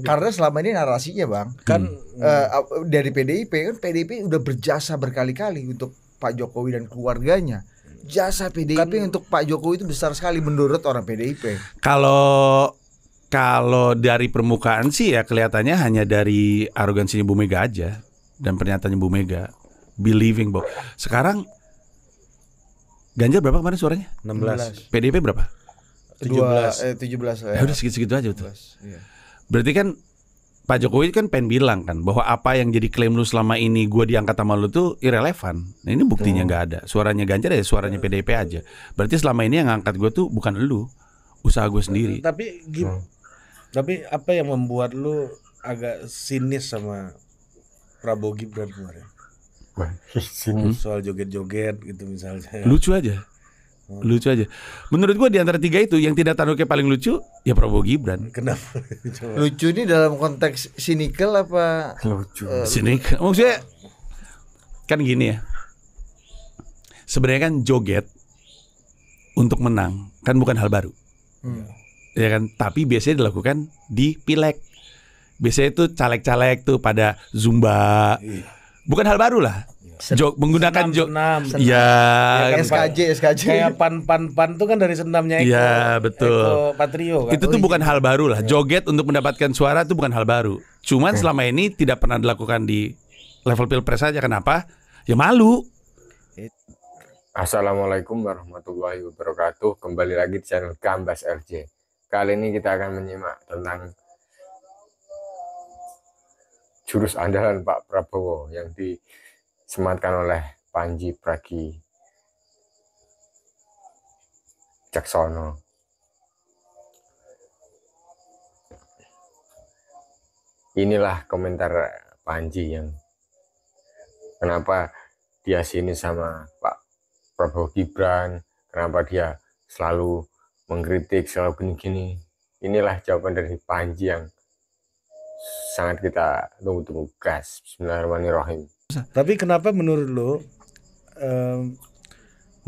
Gitu. Karena selama ini narasinya bang kan hmm. uh, dari PDIP kan PDIP udah berjasa berkali-kali untuk Pak Jokowi dan keluarganya. Jasa PDIP kan, untuk Pak Jokowi itu besar sekali menurut orang PDIP. Kalau kalau dari permukaan sih ya kelihatannya hanya dari arogansinya Bu Mega aja dan pernyataannya Bu Mega believing bahwa sekarang Ganjar berapa kemarin suaranya? 16. PDIP berapa? 17. Dua, eh, 17 lah. Ya. ya udah segitu-segitu aja tuh. Berarti kan Pak Jokowi kan pengen bilang kan bahwa apa yang jadi klaim lu selama ini gue diangkat sama lu tuh irrelevan. Nah, ini buktinya nggak ada. Suaranya Ganjar ya suaranya PDIP iya. aja. Berarti selama ini yang ngangkat gue tuh bukan lu, usaha gue sendiri. Tapi gim, hmm. tapi apa yang membuat lu agak sinis sama Prabowo Gibran kemarin? Wah, sinis. Hmm? Soal joget-joget gitu misalnya. Lucu aja. Hmm. lucu aja. Menurut gua di antara tiga itu yang tidak tanduknya paling lucu ya Prabowo Gibran. Kenapa? lucu ini dalam konteks sinikal apa? Lucu. Uh, sinikal. Maksudnya kan gini ya. Sebenarnya kan joget untuk menang kan bukan hal baru. Hmm. Ya kan, tapi biasanya dilakukan di pileg. Biasanya itu caleg-caleg tuh pada zumba. Iya. Bukan hal baru lah. Jok, menggunakan senam, ya, ya kan, SKJ SKJ kayak pan pan pan tuh kan dari senamnya itu ya betul Eko Patrio kan? itu tuh oh, bukan iya. hal baru lah iya. joget untuk mendapatkan suara itu bukan hal baru cuman selama ini tidak pernah dilakukan di level pilpres saja kenapa ya malu Assalamualaikum warahmatullahi wabarakatuh kembali lagi di channel Gambas RJ kali ini kita akan menyimak tentang jurus andalan Pak Prabowo yang di disematkan oleh Panji Pragi Jaksono. Inilah komentar Panji yang kenapa dia sini sama Pak Prabowo Gibran, kenapa dia selalu mengkritik, selalu gini-gini. Inilah jawaban dari Panji yang sangat kita tunggu-tunggu gas. Bismillahirrahmanirrahim. Tapi kenapa menurut lo um,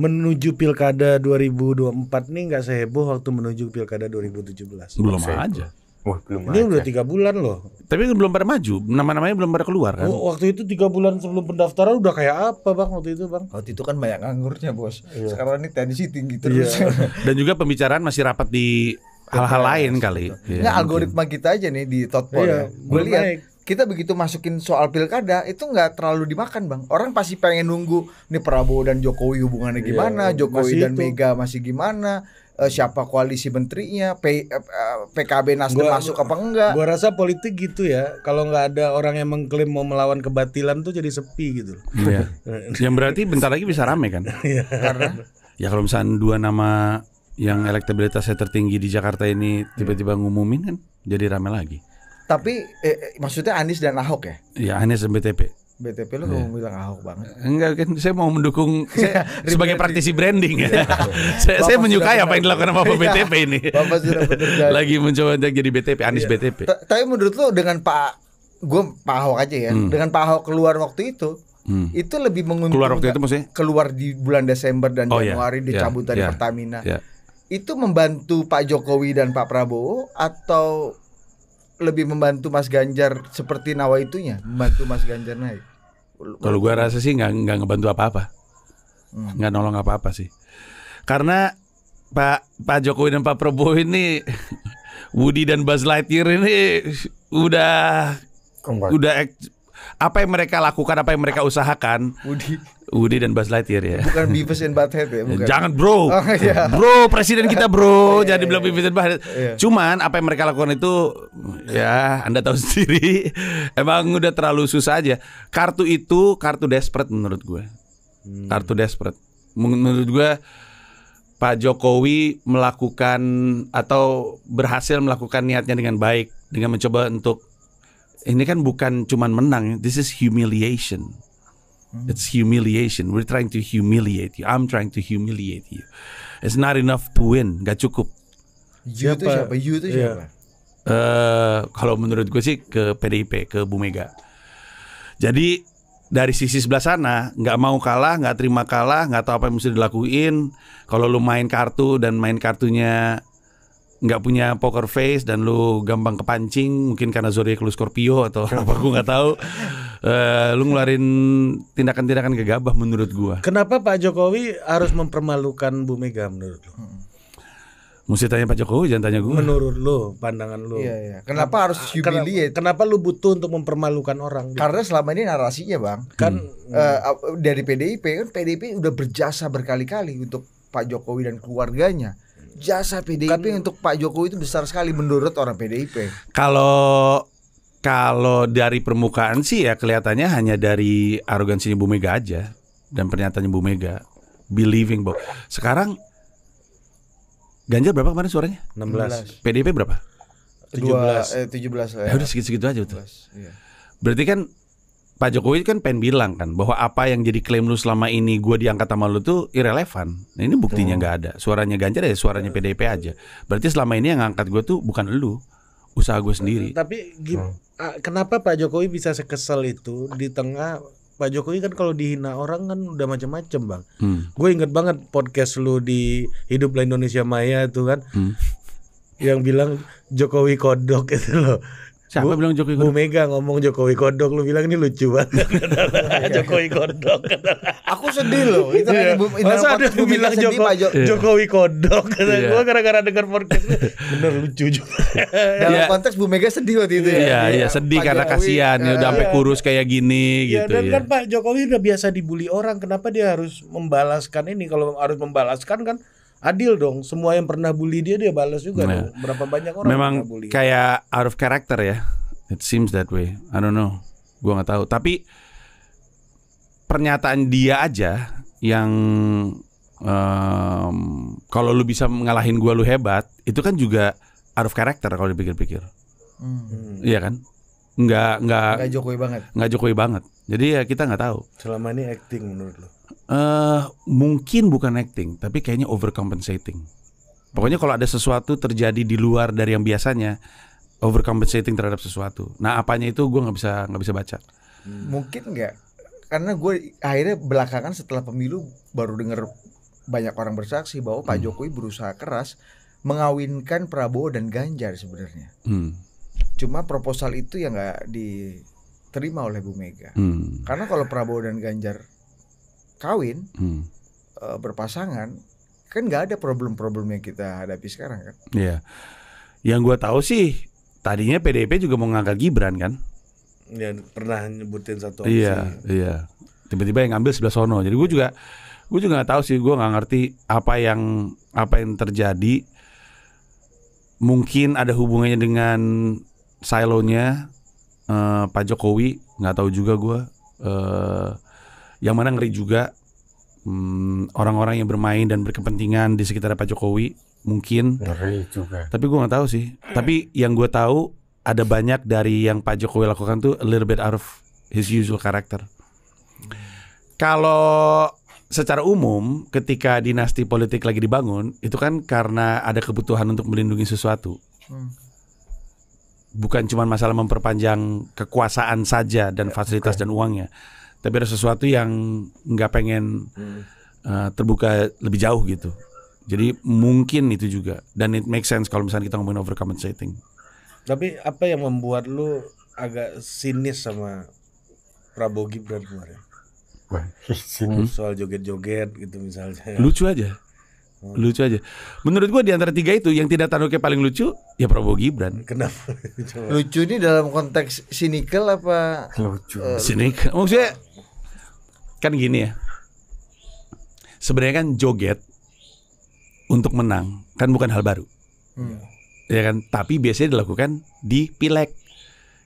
menuju pilkada 2024 nih nggak seheboh waktu menuju pilkada 2017? Belum Masa aja. Wah, belum ini aja. udah tiga bulan loh. Tapi kan belum pada maju, nama-namanya belum pada keluar kan? Oh, waktu itu tiga bulan sebelum pendaftaran udah kayak apa bang waktu itu bang? Waktu itu kan banyak nganggurnya bos. Iya. Sekarang ini tensi tinggi iya. terus. Iya. Dan juga pembicaraan masih rapat di hal-hal iya, lain iya. kali. Nah, algoritma kita aja nih di Totpol. Iya, ya. Gue lihat kita begitu masukin soal pilkada itu nggak terlalu dimakan bang orang pasti pengen nunggu nih Prabowo dan Jokowi hubungannya iya, gimana yeah, Jokowi dan itu. Mega masih gimana uh, siapa koalisi menterinya P, uh, eh, eh, PKB Nasdem gua, masuk apa enggak gua rasa politik gitu ya kalau nggak ada orang yang mengklaim mau melawan kebatilan tuh jadi sepi gitu yeah. Iya. yang berarti bentar lagi bisa rame kan yeah. karena ya kalau misalnya dua nama yang elektabilitasnya tertinggi di Jakarta ini tiba-tiba ngumumin kan jadi rame lagi tapi eh, eh, maksudnya Anies dan Ahok ya? Iya Anies dan BTP. BTP lo yeah. mau iya. bilang ahok banget. Enggak kan saya mau mendukung saya sebagai praktisi branding ya. saya saya menyukai apa yang dilakukan sama Bapak iya. BTP ini. Bapak sudah Lagi mencoba untuk jadi BTP Anies yeah. BTP. Tapi menurut lo dengan Pak gue Pak Ahok aja ya. Hmm. Dengan Pak Ahok keluar waktu itu Hmm. Itu lebih menguntungkan keluar waktu itu maksudnya keluar di bulan Desember dan oh, iya. Januari yeah. dicabut yeah. dari yeah. Pertamina. Yeah. Itu membantu Pak Jokowi dan Pak Prabowo atau lebih membantu Mas Ganjar seperti nawa itunya membantu Mas Ganjar naik. Kalau gue rasa sih nggak nggak ngebantu apa-apa, hmm. nggak hmm. nolong apa-apa sih. Karena Pak Pak Jokowi dan Pak Prabowo ini Woody dan Buzz Lightyear ini udah Kembali. udah apa yang mereka lakukan, apa yang mereka usahakan. Woody Udi dan Buzz Lightyear ya. Bukan Beavis and Butthead ya. Bukan. Jangan bro, oh, iya. bro presiden kita bro, iya, jadi iya, bilang iya. Beavis and Butthead. Iya. Cuman apa yang mereka lakukan itu ya Anda tahu sendiri, emang udah terlalu susah aja. Kartu itu kartu desperate menurut gue, hmm. kartu desperate. Menurut gue Pak Jokowi melakukan atau berhasil melakukan niatnya dengan baik dengan mencoba untuk ini kan bukan cuman menang, this is humiliation Mm-hmm. It's humiliation. We're trying to humiliate you. I'm trying to humiliate you. It's not enough to win. Gak cukup. You siapa? itu siapa? You itu iya. siapa? Yeah. Uh, kalau menurut gue sih ke PDIP, ke Bu Mega. Jadi dari sisi sebelah sana nggak mau kalah, nggak terima kalah, nggak tahu apa yang mesti dilakuin. Kalau lu main kartu dan main kartunya nggak punya poker face dan lu gampang kepancing mungkin karena zodiak lu Scorpio atau apa gue nggak tahu uh, lu ngeluarin tindakan-tindakan gegabah menurut gua. Kenapa Pak Jokowi harus mempermalukan Bu Mega menurut lu? Hmm. Mesti tanya Pak Jokowi jangan tanya gua. Menurut lu, pandangan lu. Iya, iya. Kenapa, kenapa harus humiliate? Kenapa, kenapa lu butuh untuk mempermalukan orang? Gitu? Karena selama ini narasinya, Bang. Kan hmm. uh, dari PDIP kan PDIP udah berjasa berkali-kali untuk Pak Jokowi dan keluarganya jasa PDIP Tapi kan- untuk Pak Jokowi itu besar sekali menurut orang PDIP. Kalau kalau dari permukaan sih ya kelihatannya hanya dari arogansinya Bu Mega aja dan pernyataannya Bu Mega believing bahwa sekarang Ganjar berapa kemarin suaranya? 16. PDP berapa? 17. eh, 17 Ya. ya udah segitu-segitu aja betul. Iya. Berarti kan Pak Jokowi kan pengen bilang kan bahwa apa yang jadi klaim lu selama ini gue diangkat sama lu tuh irrelevan. Nah, ini buktinya nggak ada. Suaranya Ganjar ya suaranya PDP aja. Berarti selama ini yang angkat gue tuh bukan lu, usaha gue sendiri. Tapi hmm. kenapa Pak Jokowi bisa sekesel itu di tengah Pak Jokowi kan kalau dihina orang kan udah macam-macam bang. Hmm. Gue inget banget podcast lu di Hiduplah Indonesia Maya itu kan, hmm. yang bilang Jokowi kodok itu loh. Siapa Bu, bilang Jokowi Kodok? Bu Mega ngomong Jokowi Kodok, Lu bilang ini lucu banget. Iya. Jokowi Kodok. Aku sedih loh. Itu yeah. Ibu, Masa ada Bu bilang Joko, Jok yeah. Jokowi Kodok? Kata yeah. gue gara-gara dengar podcast. Bener lucu juga. Dalam yeah. konteks Bu Mega sedih waktu itu ya. Iya, iya sedih Pak karena Jokowi, kasihan. Ya, udah sampai iya. kurus kayak gini yeah, gitu. Dan ya. kan Pak Jokowi udah biasa dibully orang. Kenapa dia harus membalaskan ini? Kalau harus membalaskan kan adil dong. Semua yang pernah bully dia dia balas juga nah. dong. Berapa banyak orang Memang bully. kayak out of character ya. It seems that way. I don't know. Gua nggak tahu. Tapi pernyataan dia aja yang um, kalau lu bisa mengalahin gua lu hebat, itu kan juga out of character kalau dipikir-pikir. Hmm. Iya kan? Nggak nggak nggak Jokowi banget. Nggak Jokowi banget. Jadi ya kita nggak tahu. Selama ini acting menurut lu uh, mungkin bukan acting, tapi kayaknya overcompensating. Pokoknya kalau ada sesuatu terjadi di luar dari yang biasanya, overcompensating terhadap sesuatu. Nah, apanya itu gue nggak bisa nggak bisa baca. Hmm. Mungkin nggak, karena gue akhirnya belakangan setelah pemilu baru denger banyak orang bersaksi bahwa hmm. Pak Jokowi berusaha keras mengawinkan Prabowo dan Ganjar sebenarnya. Hmm. Cuma proposal itu yang nggak diterima oleh Bu Mega. Hmm. Karena kalau Prabowo dan Ganjar kawin hmm. uh, berpasangan kan nggak ada problem-problem yang kita hadapi sekarang kan? Iya. Yang gue tahu sih tadinya PDIP juga mau ngangkat Gibran kan? Iya pernah nyebutin satu opsi. Iya iya. Tiba-tiba yang ngambil sebelah sono. Jadi gue juga gue juga nggak tahu sih gue nggak ngerti apa yang apa yang terjadi. Mungkin ada hubungannya dengan silonya uh, eh, Pak Jokowi nggak tahu juga gue. Uh, yang mana ngeri juga hmm, orang-orang hmm, yang bermain dan berkepentingan di sekitar Pak Jokowi mungkin. Ngeri juga. Tapi gue nggak tahu sih. Tapi yang gue tahu ada banyak dari yang Pak Jokowi lakukan tuh a little bit out of his usual character. Kalau secara umum ketika dinasti politik lagi dibangun itu kan karena ada kebutuhan untuk melindungi sesuatu. Hmm. Bukan cuma masalah memperpanjang kekuasaan saja dan ya, fasilitas okay. dan uangnya tapi ada sesuatu yang nggak pengen uh, terbuka lebih jauh gitu jadi mungkin itu juga dan it makes sense kalau misalnya kita ngomongin overcompensating tapi apa yang membuat lu agak sinis sama Prabowo Gibran kemarin Wah, sinis. Hmm? soal joget-joget gitu misalnya lucu aja oh. lucu aja. Menurut gua di antara tiga itu yang tidak kayak paling lucu ya Prabowo Gibran. Kenapa? lucu ini dalam konteks sinikal apa? Lucu. Uh, sinikal. Maksudnya kan gini ya. Sebenarnya kan joget untuk menang kan bukan hal baru. Hmm. Ya kan, tapi biasanya dilakukan di pileg.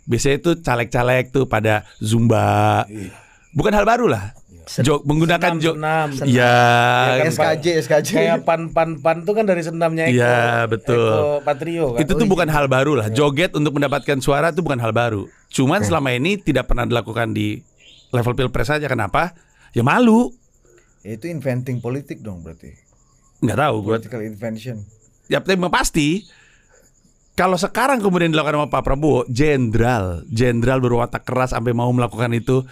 Biasanya itu caleg-caleg tuh pada zumba. Iya. Bukan hal baru lah. Iya. Sen jog menggunakan senam, jog senam, Ya, ya kan, SKJ SKJ kayak pan pan pan tuh kan dari senamnya iya, Eko ya betul Eko Patrio kan? itu tuh Ui. bukan hal baru lah iya. joget untuk mendapatkan suara tuh bukan hal baru cuman selama ini tidak pernah dilakukan di level pilpres saja kenapa ya malu. Ya, itu inventing politik dong berarti. Nggak tahu gue. Political invention. Ya tapi pasti. Kalau sekarang kemudian dilakukan sama Pak Prabowo, jenderal, jenderal berwatak keras sampai mau melakukan itu,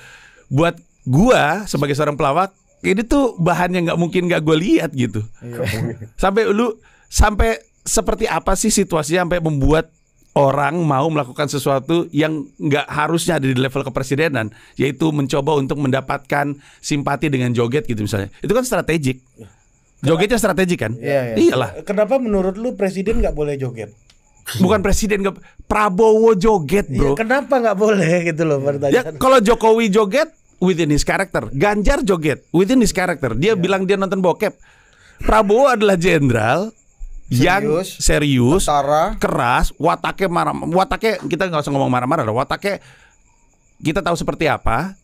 buat gua sebagai seorang pelawak, ini tuh bahan yang nggak mungkin nggak gue lihat gitu. Iya. sampai lu sampai seperti apa sih situasinya sampai membuat orang mau melakukan sesuatu yang nggak harusnya ada di level kepresidenan, yaitu mencoba untuk mendapatkan simpati dengan joget gitu misalnya. Itu kan strategik. Iya. Jogetnya strategik kan? Iya, iya. Iyalah. Kenapa menurut lu presiden nggak boleh joget? Bukan presiden nggak Prabowo joget, iya, Bro. Ya, kenapa nggak boleh gitu loh ya, pertanyaan. Ya, kalau Jokowi joget within his character, Ganjar joget within his character. Dia ya. bilang dia nonton bokep. Prabowo adalah jenderal, yang serius, tentara. keras, wataknya marah, wataknya kita nggak usah ngomong marah-marah lah, wataknya kita tahu seperti apa.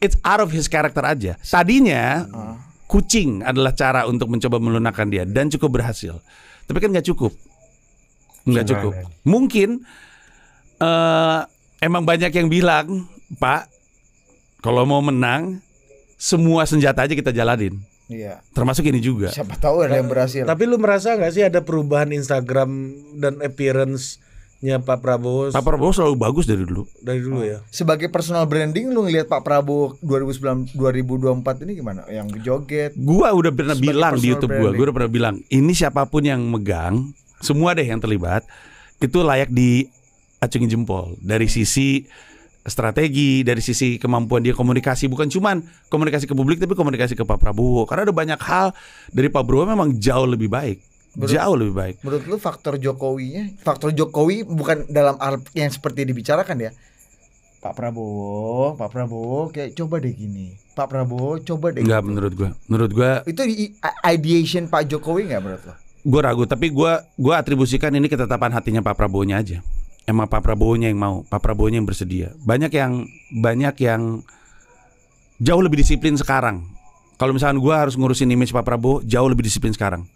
It's out of his character aja. Tadinya uh. kucing adalah cara untuk mencoba melunakkan dia dan cukup berhasil. Tapi kan nggak cukup, nggak cukup. Mungkin uh, emang banyak yang bilang, Pak, kalau mau menang semua senjata aja kita jalanin. Iya. Termasuk ini juga. Siapa tahu ada yang berhasil. Tapi lu merasa nggak sih ada perubahan Instagram dan appearance nya Pak Prabowo. Pak Prabowo selalu bagus dari dulu. Dari dulu oh. ya. Sebagai personal branding lu ngelihat Pak Prabowo 2009 2024 ini gimana? Yang joget. Gua udah pernah bilang di YouTube branding. gua, gua udah pernah bilang, ini siapapun yang megang, semua deh yang terlibat itu layak di acungin jempol dari sisi strategi, dari sisi kemampuan dia komunikasi bukan cuman komunikasi ke publik tapi komunikasi ke Pak Prabowo. Karena ada banyak hal dari Pak Prabowo memang jauh lebih baik. Menurut, jauh lebih baik. Menurut lu faktor Jokowinya, faktor Jokowi bukan dalam yang seperti dibicarakan ya. Pak Prabowo, Pak Prabowo kayak coba deh gini. Pak Prabowo coba deh. nggak gitu. menurut gua. Menurut gua itu ideation Pak Jokowi nggak menurut lu Gua ragu, tapi gua gua atribusikan ini ketetapan hatinya Pak Prabowo-nya aja emang Pak Prabowo-nya yang mau, Pak Prabowo-nya yang bersedia. Banyak yang banyak yang jauh lebih disiplin sekarang. Kalau misalkan gue harus ngurusin image Pak Prabowo, jauh lebih disiplin sekarang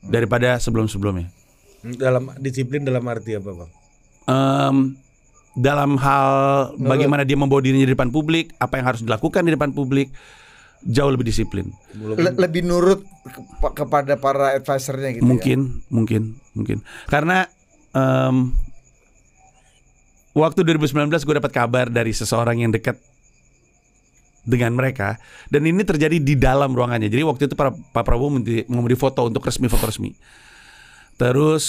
daripada sebelum-sebelumnya. Dalam disiplin dalam arti apa, Bang? Um, dalam hal bagaimana dia membawa dirinya di depan publik, apa yang harus dilakukan di depan publik, jauh lebih disiplin. lebih nurut ke kepada para advisernya gitu. Mungkin, ya? mungkin, mungkin. Karena um, waktu 2019 gue dapat kabar dari seseorang yang dekat dengan mereka dan ini terjadi di dalam ruangannya. Jadi waktu itu Pak, Pak Prabowo memberi foto untuk resmi foto resmi. Terus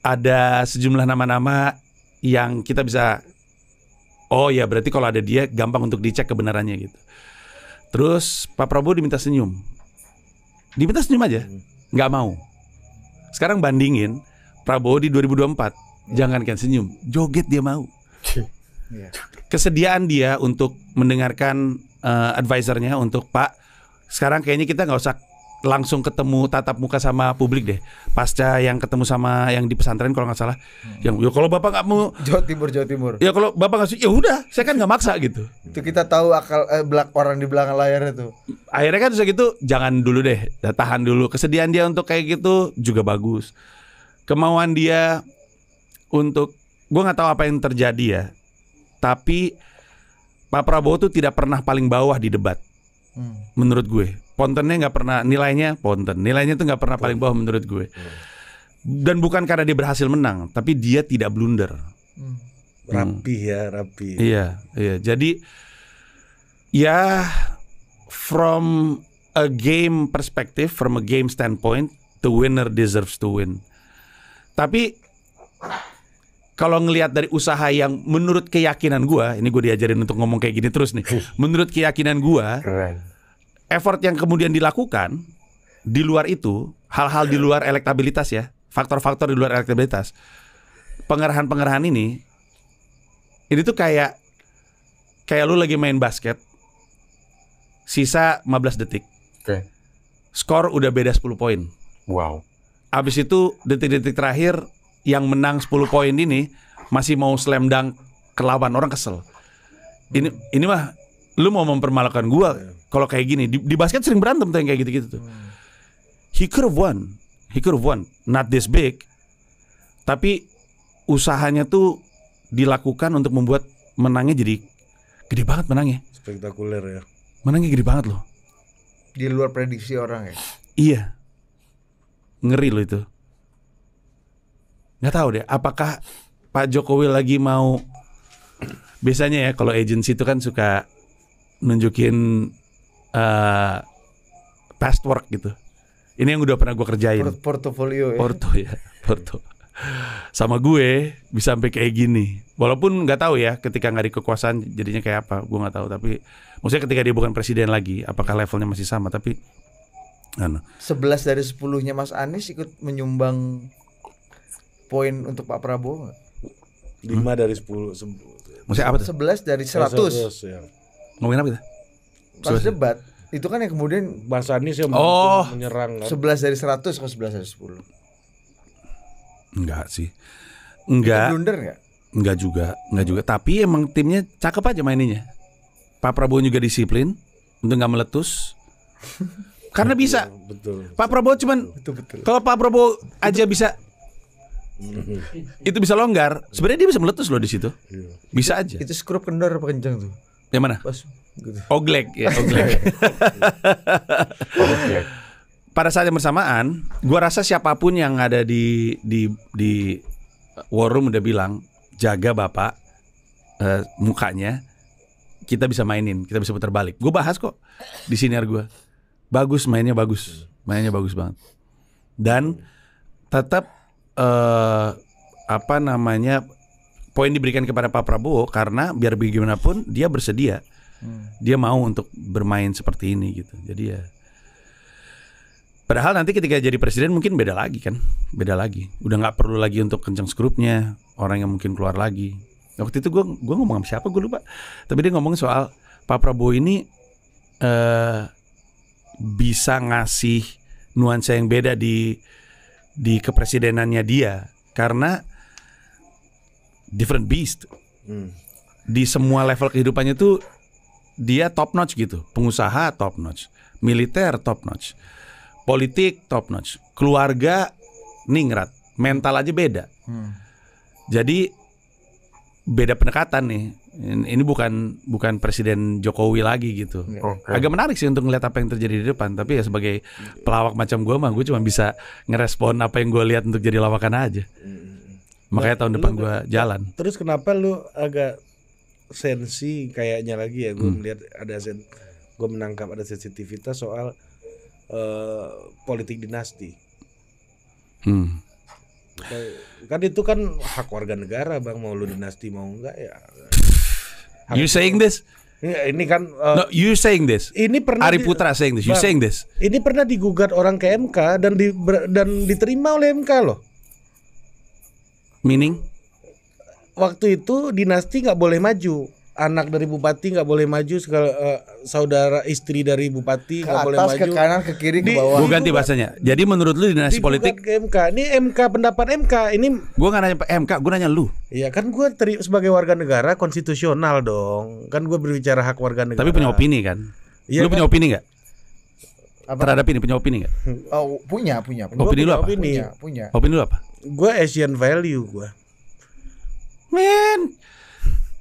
ada sejumlah nama-nama yang kita bisa oh ya berarti kalau ada dia gampang untuk dicek kebenarannya gitu. Terus Pak Prabowo diminta senyum. Diminta senyum aja. Hmm. nggak mau. Sekarang bandingin Prabowo di 2024 Jangankan senyum, joget dia mau. Iya. Kesediaan dia untuk mendengarkan uh, advisernya untuk Pak, sekarang kayaknya kita nggak usah langsung ketemu tatap muka sama publik deh pasca yang ketemu sama yang di pesantren kalau nggak salah hmm. yang ya kalau bapak nggak mau Jawa Timur Jawa Timur ya kalau bapak nggak ya udah saya kan nggak maksa gitu itu kita tahu akal eh, belak orang di belakang layar itu akhirnya kan sudah gitu jangan dulu deh tahan dulu kesediaan dia untuk kayak gitu juga bagus kemauan dia untuk gue nggak tahu apa yang terjadi ya tapi Pak Prabowo tuh tidak pernah paling bawah di debat hmm. menurut gue pontennya nggak pernah nilainya ponten nilainya tuh nggak pernah paling bawah menurut gue hmm. dan bukan karena dia berhasil menang tapi dia tidak blunder hmm. hmm. rapi ya rapi iya iya jadi ya from a game perspective from a game standpoint the winner deserves to win tapi kalau ngelihat dari usaha yang menurut keyakinan gua, ini gue diajarin untuk ngomong kayak gini terus nih. menurut keyakinan gua, Keren. effort yang kemudian dilakukan di luar itu, hal-hal di luar elektabilitas ya, faktor-faktor di luar elektabilitas. Pengerahan-pengerahan ini ini tuh kayak kayak lu lagi main basket. Sisa 15 detik. Okay. Skor udah beda 10 poin. Wow. Abis itu detik-detik terakhir yang menang 10 poin ini masih mau slam dunk ke lawan orang kesel. Ini ini mah lu mau mempermalukan gua kalau kayak gini. Di, di basket sering berantem tuh yang kayak gitu-gitu tuh. He could have won. He could have won. Not this big. Tapi usahanya tuh dilakukan untuk membuat menangnya jadi gede banget menangnya. Spektakuler ya. Menangnya gede banget loh. Di luar prediksi orang ya. Iya. Ngeri loh itu nggak tahu deh apakah Pak Jokowi lagi mau biasanya ya kalau agensi itu kan suka nunjukin uh, past work gitu ini yang udah pernah gue kerjain portofolio ya porto ya porto sama gue bisa sampai kayak gini. Walaupun nggak tahu ya ketika nggak di kekuasaan jadinya kayak apa, gue nggak tahu. Tapi maksudnya ketika dia bukan presiden lagi, apakah levelnya masih sama? Tapi, anu. sebelas dari sepuluhnya Mas Anies ikut menyumbang poin untuk Pak Prabowo? 5 hmm? dari 10 Maksudnya apa tuh? 11 dari 100. Eh, ya. Ngomongin apa kita? Pas debat itu kan yang kemudian Mas Anies yang oh, menyerang kan? 11 dari 100 atau 11 dari 10? Enggak sih. Enggak. Itu blunder enggak? Enggak juga, enggak juga. Tapi emang timnya cakep aja maininnya. Pak Prabowo juga disiplin untuk nggak meletus. Karena bisa. Betul. Iya, betul Pak Prabowo cuman betul, betul. kalau Pak Prabowo aja bisa itu bisa longgar. Sebenarnya dia bisa meletus loh di situ. Iya. Bisa aja. Itu skrup kendor apa kencang tuh? Yang mana? Pas gitu. Oglek ya, oglek. Pada saat yang bersamaan, gua rasa siapapun yang ada di di di war room udah bilang jaga bapak uh, mukanya kita bisa mainin, kita bisa putar balik. Gue bahas kok di sinar gue. Bagus mainnya bagus, mainnya bagus banget. Dan tetap uh, apa namanya poin diberikan kepada Pak Prabowo karena biar bagaimanapun dia bersedia, hmm. dia mau untuk bermain seperti ini gitu. Jadi ya. Padahal nanti ketika jadi presiden mungkin beda lagi kan, beda lagi. Udah nggak perlu lagi untuk kencang skrupnya, orang yang mungkin keluar lagi. Waktu itu gue gua ngomong sama siapa gue lupa, tapi dia ngomong soal Pak Prabowo ini eh, bisa ngasih nuansa yang beda di di kepresidenannya dia karena different beast. Hmm. Di semua level kehidupannya tuh dia top notch gitu, pengusaha top notch, militer top notch, politik top notch, keluarga ningrat, mental aja beda. Hmm. Jadi beda pendekatan nih ini bukan bukan presiden Jokowi lagi gitu. Iya. Okay. Agak menarik sih untuk ngeliat apa yang terjadi di depan, tapi ya sebagai pelawak macam gue mah gue cuma bisa ngerespon apa yang gue lihat untuk jadi lawakan aja. Mm-hmm. Makanya tahun depan gue jalan. Terus kenapa lu agak sensi kayaknya lagi ya gue hmm. melihat ada sen, gue menangkap ada sensitivitas soal uh, politik dinasti. Hmm. Kan, kan itu kan hak warga negara bang mau lu dinasti mau enggak ya You saying this? Iya, ini kan uh, no, you saying this. Ini pernah Ari Putra saying this. You saying this. Ini pernah digugat orang ke MK dan di, dan diterima oleh MK loh. Meaning? Waktu itu dinasti nggak boleh maju anak dari bupati nggak boleh maju segala uh, eh, saudara istri dari bupati nggak boleh maju ke kanan ke kiri ke bawah gue ganti bahasanya jadi menurut lu dinasti politik ke MK ini MK pendapat MK ini gue nggak nanya MK gue nanya lu iya kan gue teri sebagai warga negara konstitusional dong kan gue berbicara hak warga negara tapi punya opini kan ya, lu kan? punya opini nggak terhadap ini punya opini nggak oh, punya punya, punya. opini lu apa opini punya, punya. opini lu apa gue Asian value gue men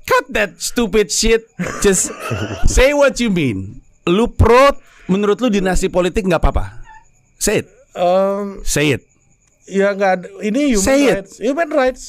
cut that stupid shit. Just say what you mean. Lu pro menurut lu dinasti politik nggak apa-apa? Say it. Um, say it. Ya nggak ini human say rights. It. Human rights.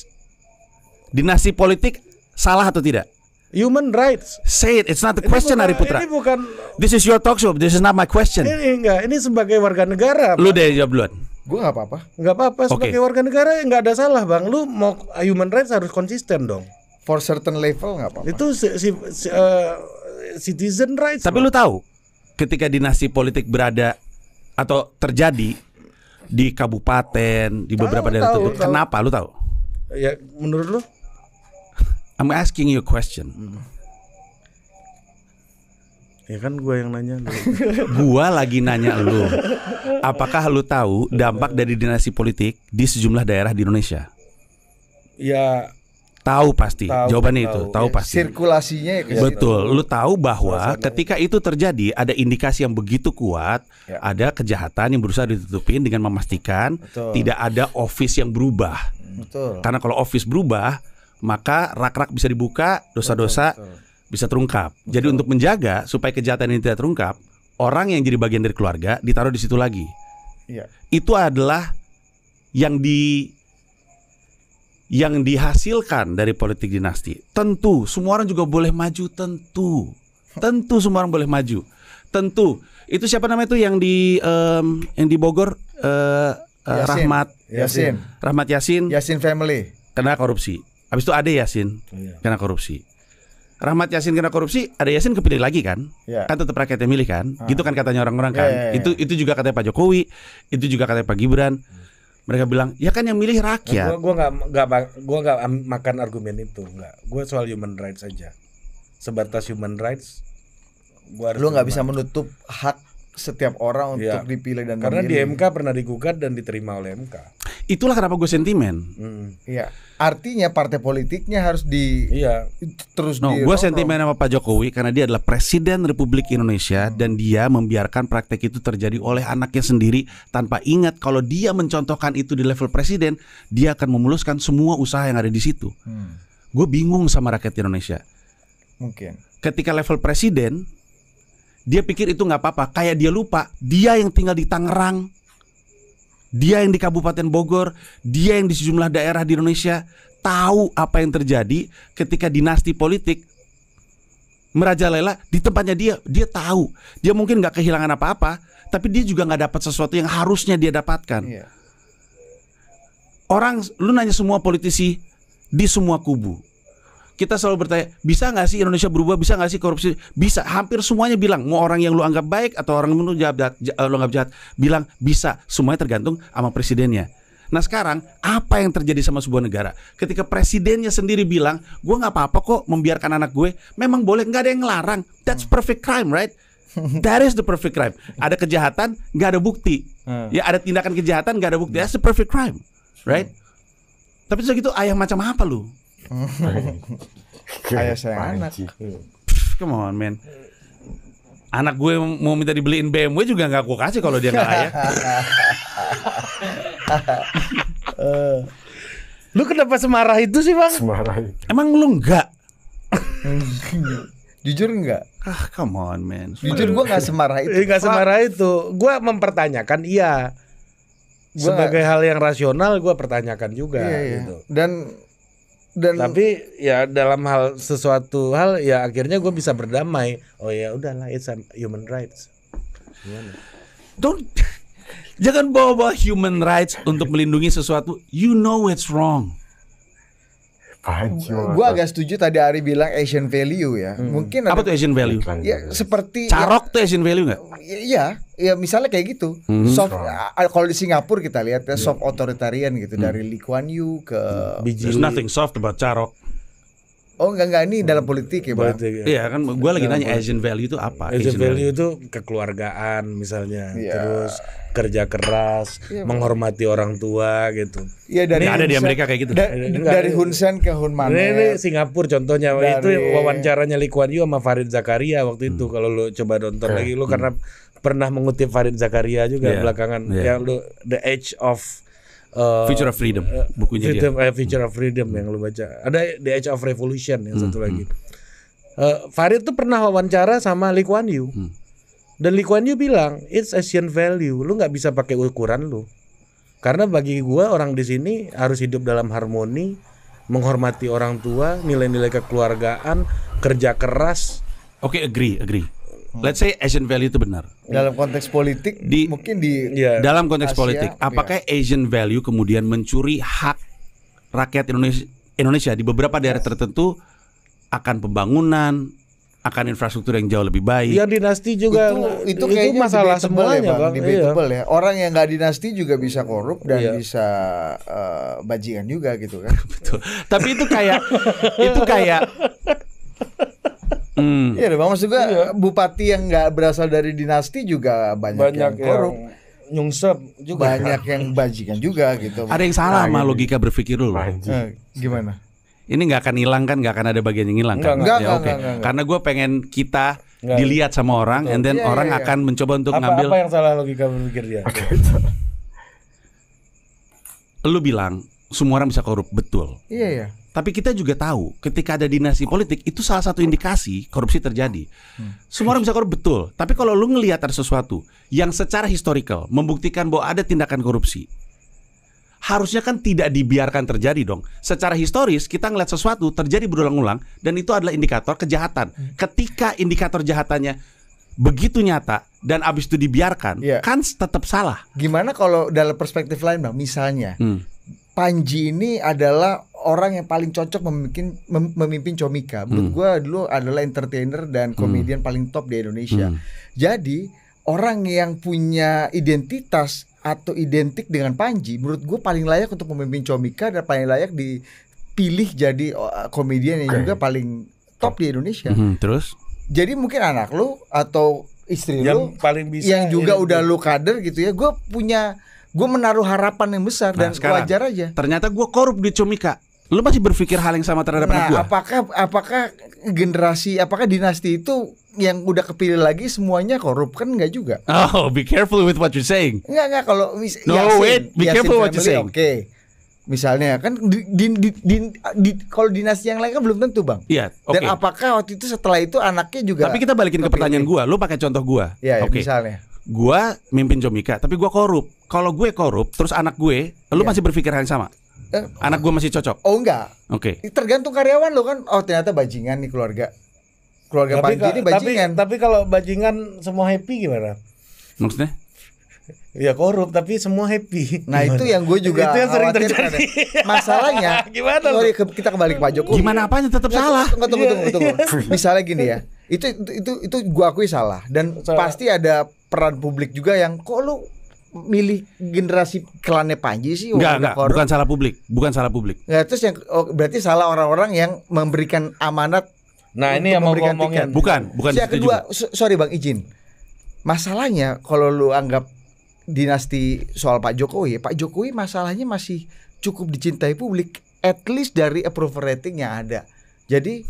Dinasti politik salah atau tidak? Human rights. Say it. It's not the question, bukan, Ari Putra. Ini bukan. This is your talk show. This is not my question. Ini enggak. Ini sebagai warga negara. Lu deh jawab duluan. Gue nggak apa-apa. Nggak apa-apa. Sebagai okay. warga negara nggak ada salah, bang. Lu mau human rights harus konsisten dong for certain level nggak apa-apa. Itu si, si, si, uh, citizen rights. Tapi lu tahu ketika dinasti politik berada atau terjadi di kabupaten, di beberapa tahu, daerah tertentu. Kenapa lu tahu? Ya menurut lu? I'm asking you a question. Ya kan gue yang nanya Gua gue lagi nanya lu. Apakah lu tahu dampak dari dinasti politik di sejumlah daerah di Indonesia? Ya Tahu pasti. Tahu, Jawabannya tahu. itu, tahu ya. pasti. Sirkulasinya ya gitu. Betul. Lu tahu bahwa ketika itu terjadi ada indikasi yang begitu kuat, ya. ada kejahatan yang berusaha ditutupin dengan memastikan Betul. tidak ada office yang berubah. Betul. Karena kalau office berubah, maka rak-rak bisa dibuka, dosa-dosa bisa terungkap. Betul. Jadi untuk menjaga supaya kejahatan ini tidak terungkap, orang yang jadi bagian dari keluarga ditaruh di situ lagi. Ya. Itu adalah yang di yang dihasilkan dari politik dinasti. Tentu semua orang juga boleh maju tentu. Tentu semua orang boleh maju. Tentu. Itu siapa namanya itu yang di um, yang di Bogor uh, Yasin. Rahmat Yasin. Rahmat Yasin. Yasin family. Kena korupsi. Habis itu ada Yasin oh, iya. kena korupsi. Rahmat Yasin kena korupsi, ada Yasin kepilih lagi kan? Yeah. Kan tetap rakyatnya milih kan? Ah. Gitu kan katanya orang-orang iya, kan? Yeah, yeah, yeah. Itu itu juga katanya Pak Jokowi, itu juga katanya Pak Gibran. Yeah mereka bilang ya kan yang milih rakyat gue nah, gua nggak gua nggak makan argumen itu nggak Gua soal human rights saja, sebatas human rights gua harus lu nggak bisa menutup hak setiap orang iya. untuk ya. dipilih dan karena memilih. di MK pernah digugat dan diterima oleh MK itulah kenapa gue sentimen. Hmm, Artinya partai politiknya harus di iya. terus no, gue sentimen sama Pak Jokowi karena dia adalah presiden Republik Indonesia hmm. dan dia membiarkan praktek itu terjadi oleh anaknya sendiri tanpa ingat kalau dia mencontohkan itu di level presiden, dia akan memuluskan semua usaha yang ada di situ. Hmm. Gue bingung sama rakyat Indonesia. Mungkin. Ketika level presiden, dia pikir itu nggak apa-apa. Kayak dia lupa, dia yang tinggal di Tangerang dia yang di Kabupaten Bogor, dia yang di sejumlah daerah di Indonesia tahu apa yang terjadi ketika dinasti politik merajalela di tempatnya dia. Dia tahu, dia mungkin nggak kehilangan apa-apa, tapi dia juga nggak dapat sesuatu yang harusnya dia dapatkan. Iya. Orang, lu nanya semua politisi di semua kubu, kita selalu bertanya, bisa nggak sih Indonesia berubah? Bisa nggak sih korupsi? Bisa. Hampir semuanya bilang, mau orang yang lu anggap baik atau orang yang lu anggap jahat, lu anggap jahat bilang bisa. Semuanya tergantung sama presidennya. Nah sekarang apa yang terjadi sama sebuah negara? Ketika presidennya sendiri bilang, gue nggak apa-apa kok membiarkan anak gue. Memang boleh, nggak ada yang ngelarang. That's perfect crime, right? That is the perfect crime. Ada kejahatan, nggak ada bukti. Hmm. Ya ada tindakan kejahatan, nggak ada bukti. That's the perfect crime, right? Tapi sudah gitu ayah macam apa lu? Kayak saya anak. Come on, man. Anak gue mau minta dibeliin BMW juga nggak gue kasih kalau dia nggak ayah. lu kenapa semarah itu sih bang? Semarah itu. Emang lu enggak? Jujur enggak? Ah, come on, man. Semarah. Jujur gue nggak semarah itu. Eh, nggak semarah itu. Gue mempertanyakan iya. Gua, Sebagai hal yang rasional gue pertanyakan juga iya, iya. gitu. Dan dan tapi ya dalam hal sesuatu hal ya akhirnya gue bisa berdamai oh ya udahlah it's human rights Gimana? don't jangan bawa-bawa human rights untuk melindungi sesuatu you know it's wrong gue Gua agak setuju tadi Ari bilang Asian value ya. Hmm. Mungkin ada, apa tuh Asian value? Ya seperti carok ya, tuh Asian value nggak? Ya, iya, ya misalnya kayak gitu. Hmm. Soft kalau di Singapura kita lihat ya hmm. soft authoritarian gitu hmm. dari Lee Kuan Yew ke There's nothing soft about carok. Oh enggak enggak ini dalam hmm. politik ya, Bang. Politik, ya. Iya kan gue lagi nanya Asian value itu apa? Asian, Asian value, itu kekeluargaan misalnya, ya. terus kerja keras, ya, menghormati bang. orang tua gitu. Iya dari ada di Amerika kayak gitu. Da da, dari Hun Sen ke Hun Manet. Ini, Singapura contohnya dari... itu wawancaranya Lee Kuan Yew sama Farid Zakaria waktu itu hmm. kalau lu coba nonton hmm. lagi lu hmm. karena pernah mengutip Farid Zakaria juga yeah. belakangan yeah. yang lu The Age of uh, Future of Freedom eh, bukunya Freedom, dia. Eh, Future of Freedom yang lu baca. Ada The Age of Revolution yang hmm, satu lagi. Hmm. Uh, Farid tuh pernah wawancara sama Lee Kuan Yew. Hmm. Dan Lee Kuan Yew bilang, "It's Asian value. Lu nggak bisa pakai ukuran lu." Karena bagi gua orang di sini harus hidup dalam harmoni, menghormati orang tua, nilai-nilai kekeluargaan, kerja keras. Oke, okay, agree, agree. Hmm. Let's say Asian value itu benar. Dalam konteks politik di, mungkin di ya, dalam konteks Asia, politik, iya. apakah ya. Asian value kemudian mencuri hak rakyat Indonesia Indonesia di beberapa daerah tertentu akan pembangunan, akan infrastruktur yang jauh lebih baik. Yang dinasti juga itu, itu, itu masalah semuanya, ya, bang. ya. Iya. Orang yang nggak dinasti juga bisa korup dan iya. bisa uh, bajingan juga gitu kan. Betul. Tapi itu kayak itu kayak Hmm. Iya, Bang maksud juga. iya. bupati yang nggak berasal dari dinasti juga banyak, banyak yang korup. Yang nyungsep juga banyak yang bajikan juga gitu. Ada yang salah sama logika berpikir lu eh, gimana? Ini nggak akan hilang kan? Nggak akan ada bagian yang hilang kan? Enggak, ya, enggak, Karena gue pengen kita dilihat sama orang, and then iya, iya, orang iya. akan mencoba untuk apa, ngambil. Apa yang salah logika berpikir dia? lu bilang semua orang bisa korup betul. Iya iya. Tapi kita juga tahu ketika ada dinasti politik itu salah satu indikasi korupsi terjadi. Hmm. Semua orang bisa korup betul, tapi kalau lu ngelihat ada sesuatu yang secara historical membuktikan bahwa ada tindakan korupsi, harusnya kan tidak dibiarkan terjadi dong. Secara historis kita ngelihat sesuatu terjadi berulang-ulang dan itu adalah indikator kejahatan. Hmm. Ketika indikator jahatannya begitu nyata dan abis itu dibiarkan, yeah. kan tetap salah. Gimana kalau dalam perspektif lain, bang? Misalnya hmm Panji ini adalah orang yang paling cocok memimpin mem, memimpin Comika. Menurut hmm. gue dulu adalah entertainer dan hmm. komedian hmm. paling top di Indonesia. Hmm. Jadi orang yang punya identitas atau identik dengan Panji, menurut gue paling layak untuk memimpin Comika dan paling layak dipilih jadi komedian yang okay. juga paling top di Indonesia. Hmm, terus? Jadi mungkin anak lu atau istri yang lu paling bisa yang juga udah lu kader gitu ya. Gue punya gue menaruh harapan yang besar nah, dan sekarang, wajar aja ternyata gue korup di Comika lu masih berpikir hal yang sama terhadap nah, gue apakah apakah generasi apakah dinasti itu yang udah kepilih lagi semuanya korup kan nggak juga oh be careful with what you're saying nggak nggak kalau mis- no yasin, wait be yasin careful family, what you're saying oke Misalnya kan di, di, di, di, di kalau dinasti yang lain kan belum tentu bang. Iya. Okay. Dan apakah waktu itu setelah itu anaknya juga. Tapi kita balikin kepilih. ke pertanyaan gue. Lu pakai contoh gue. Iya, iya. Oke. okay. Misalnya gue mimpin Jomika tapi gue korup kalau gue korup terus anak gue lu yeah. masih berpikir hal yang sama eh, anak gue masih cocok oh enggak oke okay. tergantung karyawan lo kan oh ternyata bajingan nih keluarga keluarga tapi, Panji ini bajingan tapi, tapi kalau bajingan semua happy gimana maksudnya Ya korup tapi semua happy. Nah gimana? itu yang gue juga itu yang sering terjadi. Kan? Masalahnya gimana? Sorry, kita kembali ke Pak Jokowi. Gimana apanya tetap Nggak, salah. Tunggu tunggu tunggu tunggu. Iya. Misalnya gini ya. Itu itu itu, itu gue akui salah dan salah. pasti ada peran publik juga yang kok lu milih generasi klannya Panji sih? Enggak, enggak, bukan salah publik, bukan salah publik. Ya, terus yang oh, berarti salah orang-orang yang memberikan amanat. Nah, ini yang mau ngomongin. Bukan, bukan Yang kedua, juga. sorry Bang, izin. Masalahnya kalau lu anggap dinasti soal Pak Jokowi, Pak Jokowi masalahnya masih cukup dicintai publik at least dari approval rating yang ada. Jadi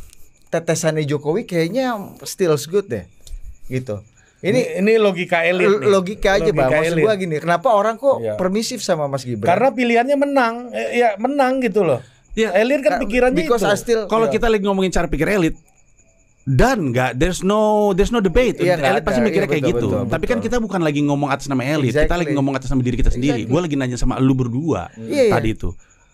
tetesannya Jokowi kayaknya still good deh. Gitu. Ini ini logika elit. Nih. Logika aja logika bang. Maksud gua gini, kenapa orang kok ya. permisif sama Mas Gibran? Karena pilihannya menang, eh, ya menang gitu loh. Ya, elit kan pikirannya itu. Still, Kalau ya. kita lagi ngomongin cara pikir elit, dan nggak there's no there's no debate iya, elit pasti mikirnya iya, kayak gitu betul, betul, tapi kan kita bukan lagi ngomong atas nama elit exactly. kita lagi ngomong atas nama diri kita sendiri exactly. gue lagi nanya sama lu berdua yeah, iya. tadi yeah. itu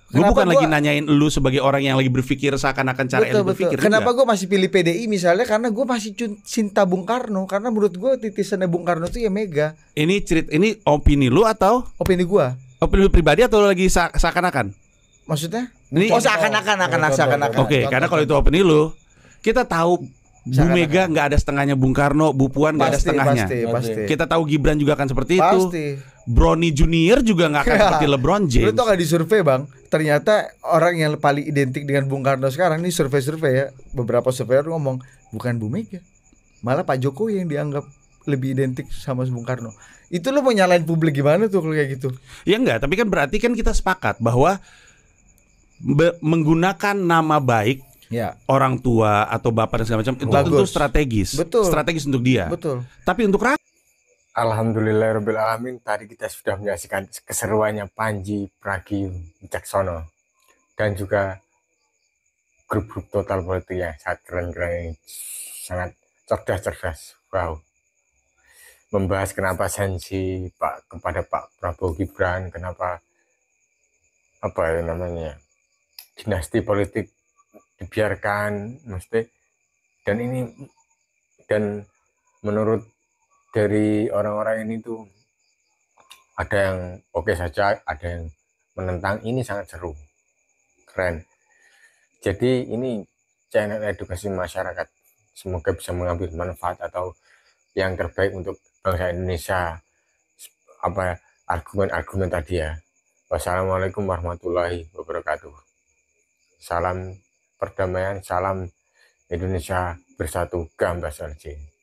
Gue bukan gua... lagi nanyain lu sebagai orang yang lagi berpikir seakan-akan cara betul, elit berpikir. Betul. Kenapa gue masih pilih PDI misalnya karena gue masih cinta Bung Karno karena menurut gue titisannya Bung Karno itu ya mega. Ini cerit ini opini lu atau opini gue? Opini lu pribadi atau lu lagi seakan-akan? Maksudnya? Ini, oh seakan-akan akan seakan-akan. Oke, okay, karena kalau itu opini lu, kita tahu Bu Mega nggak ada setengahnya Bung Karno, Bu Puan nggak ada setengahnya. Pasti, pasti. Kita tahu Gibran juga akan seperti pasti. itu. Brony Junior juga nggak akan seperti LeBron James. Lu tau gak di survei bang, ternyata orang yang paling identik dengan Bung Karno sekarang ini survei-survei ya, beberapa survei ngomong bukan Bu Mega, malah Pak Jokowi yang dianggap lebih identik sama Bung Karno. Itu lu mau nyalain publik gimana tuh kalau kayak gitu? Ya enggak, tapi kan berarti kan kita sepakat bahwa menggunakan nama baik ya. orang tua atau bapak dan segala macam itu tentu strategis. Betul. Strategis untuk dia. Betul. Tapi untuk rakyat Alhamdulillahirrahmanirrahim tadi kita sudah menyaksikan keseruannya Panji Pragiwicaksono dan juga grup-grup total politik yang sangat keren-keren sangat cerdas-cerdas wow membahas kenapa sensi Pak kepada Pak Prabowo Gibran kenapa apa ya namanya dinasti politik dibiarkan mesti dan ini dan menurut dari orang-orang ini tuh ada yang oke okay saja, ada yang menentang ini sangat seru, keren. Jadi ini channel edukasi masyarakat. Semoga bisa mengambil manfaat atau yang terbaik untuk bangsa Indonesia. Apa argumen-argumen tadi ya. Wassalamualaikum warahmatullahi wabarakatuh. Salam perdamaian, salam Indonesia bersatu. Gambas Arjini.